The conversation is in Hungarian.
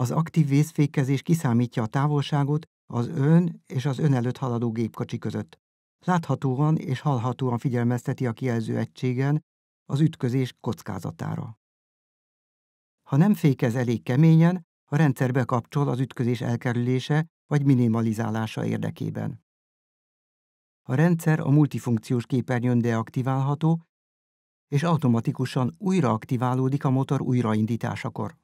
Az aktív vészfékezés kiszámítja a távolságot az ön és az ön előtt haladó gépkocsi között. Láthatóan és hallhatóan figyelmezteti a kijelző egységen az ütközés kockázatára. Ha nem fékez elég keményen, a rendszer bekapcsol az ütközés elkerülése vagy minimalizálása érdekében. A rendszer a multifunkciós képernyőn deaktiválható, és automatikusan újra aktiválódik a motor újraindításakor.